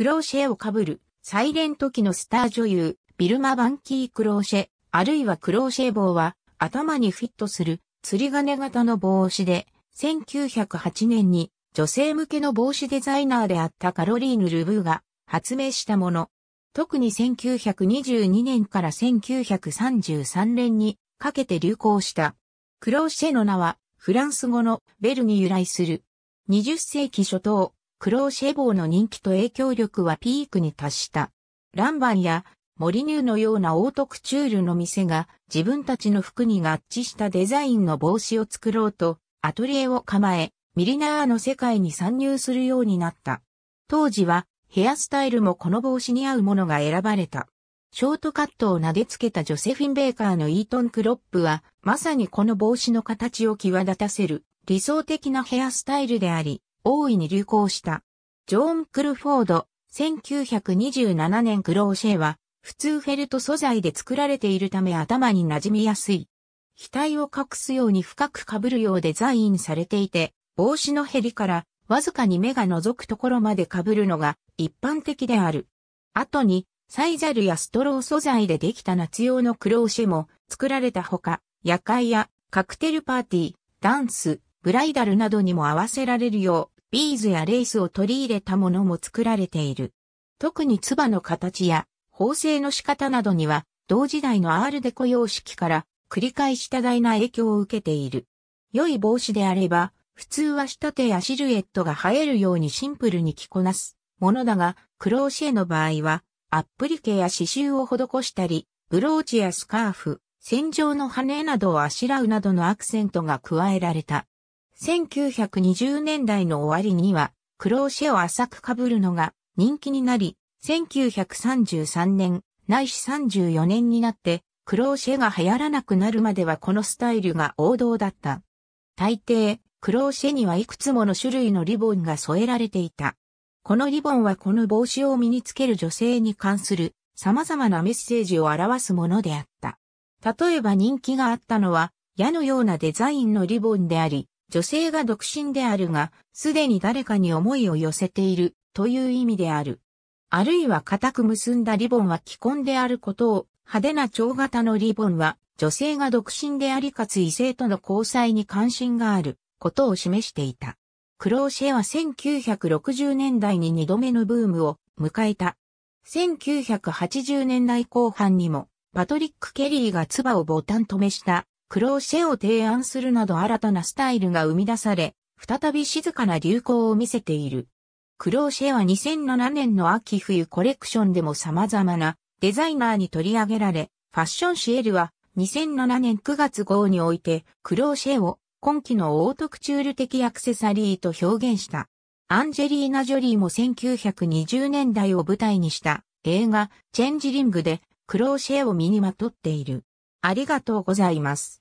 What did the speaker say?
クローシェをかぶる、サイレント期のスター女優、ビルマ・バンキー・クローシェ、あるいはクローシェ帽は、頭にフィットする、釣り金型の帽子で、1908年に女性向けの帽子デザイナーであったカロリーヌ・ルブーが発明したもの。特に1922年から1933年にかけて流行した。クローシェの名はフランス語のベルに由来する。20世紀初頭、クローシェボーの人気と影響力はピークに達した。ランバンやモリニューのようなオートクチュールの店が自分たちの服に合致したデザインの帽子を作ろうとアトリエを構え、ミリナーの世界に参入するようになった。当時はヘアスタイルもこの帽子に合うものが選ばれた。ショートカットを撫でつけたジョセフィン・ベーカーのイートン・クロップはまさにこの帽子の形を際立たせる理想的なヘアスタイルであり、大いに流行した。ジョーン・クルフォード、1927年クローシェは、普通フェルト素材で作られているため頭に馴染みやすい。額を隠すように深く被るようデザインされていて、帽子のヘリからわずかに目が覗くところまで被るのが一般的である。後に、サイザルやストロー素材でできた夏用のクローシェも作られたほか、夜会やカクテルパーティー、ダンス、ブライダルなどにも合わせられるようビーズやレースを取り入れたものも作られている。特にツバの形や縫製の仕方などには、同時代のアールデコ様式から繰り返し多大な影響を受けている。良い帽子であれば、普通は仕立てやシルエットが映えるようにシンプルに着こなすものだが、クローシエの場合は、アップリケや刺繍を施したり、ブローチやスカーフ、戦場の羽などをあしらうなどのアクセントが加えられた。1920年代の終わりには、黒ェを浅く被るのが人気になり、1933年、ないし34年になって、黒ェが流行らなくなるまではこのスタイルが王道だった。大抵、黒ェにはいくつもの種類のリボンが添えられていた。このリボンはこの帽子を身につける女性に関する様々なメッセージを表すものであった。例えば人気があったのは、矢のようなデザインのリボンであり、女性が独身であるが、すでに誰かに思いを寄せているという意味である。あるいは固く結んだリボンは既婚であることを、派手な蝶型のリボンは、女性が独身でありかつ異性との交際に関心があることを示していた。クローシェは1960年代に2度目のブームを迎えた。1980年代後半にも、パトリック・ケリーが唾をボタン止めしたクローシェを提案するなど新たなスタイルが生み出され、再び静かな流行を見せている。クローシェは2007年の秋冬コレクションでも様々なデザイナーに取り上げられ、ファッションシエルは2007年9月号においてクローシェを今季のオートクチュール的アクセサリーと表現した。アンジェリーナ・ジョリーも1920年代を舞台にした映画チェンジリングでクローシェを身にまとっている。ありがとうございます。